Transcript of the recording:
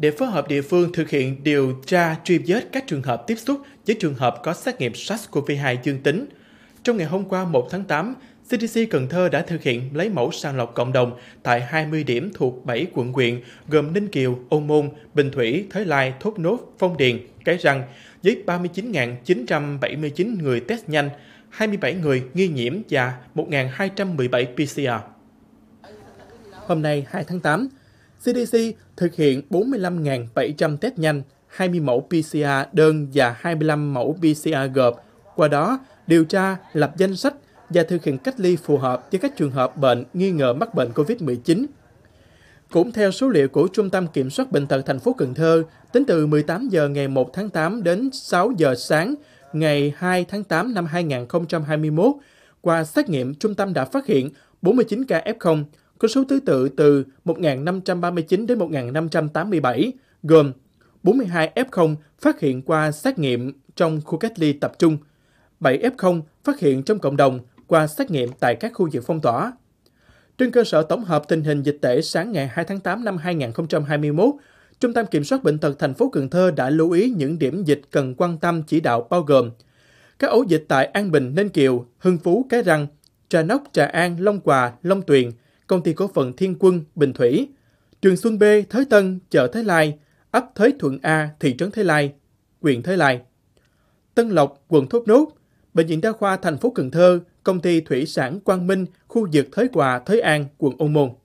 để phối hợp địa phương thực hiện điều tra truy vết các trường hợp tiếp xúc với trường hợp có xét nghiệm SARS-CoV-2 dương tính. Trong ngày hôm qua 1 tháng 8, CDC Cần Thơ đã thực hiện lấy mẫu sàng lọc cộng đồng tại 20 điểm thuộc 7 quận huyện gồm Ninh Kiều, Âu Môn, Bình Thủy, Thới Lai, Thốt Nốt, Phong Điền, Cái Răng với 39.979 người test nhanh, 27 người nghi nhiễm và 1.217 PCR. Hôm nay 2 tháng 8, CDC thực hiện 45.700 test nhanh, 20 mẫu PCR đơn và 25 mẫu PCR gộp. Qua đó, điều tra, lập danh sách và thực hiện cách ly phù hợp với các trường hợp bệnh nghi ngờ mắc bệnh COVID-19. Cũng theo số liệu của Trung tâm Kiểm soát Bệnh tật thành phố Cần Thơ, tính từ 18 giờ ngày 1 tháng 8 đến 6 giờ sáng ngày 2 tháng 8 năm 2021, qua xét nghiệm, trung tâm đã phát hiện 49 ca F0, có số thứ tự từ 1539 đến 1587, gồm 42 F0 phát hiện qua xét nghiệm trong khu cách ly tập trung, 7 F0 phát hiện trong cộng đồng qua xét nghiệm tại các khu vực phong tỏa. Trên cơ sở tổng hợp tình hình dịch tễ sáng ngày 2 tháng 8 năm 2021, Trung tâm Kiểm soát Bệnh tật thành phố Cần Thơ đã lưu ý những điểm dịch cần quan tâm chỉ đạo bao gồm các ổ dịch tại An Bình, Ninh Kiều, Hưng Phú, Cái Răng, Trà Nóc, Trà An, Long Hòa, Long Tuyền – Công ty cổ phần Thiên Quân, Bình Thủy, Trường Xuân B, Thới Tân, chợ Thái Lai, ấp Thới Thuận A, thị trấn Thái Lai, huyện Thái Lai. Tân Lộc, quận Thốt Nốt, Bệnh viện Đa khoa thành phố Cần Thơ, Công ty Thủy sản Quang Minh, khu vực Thới Hòa, Thới An, quận ô Môn.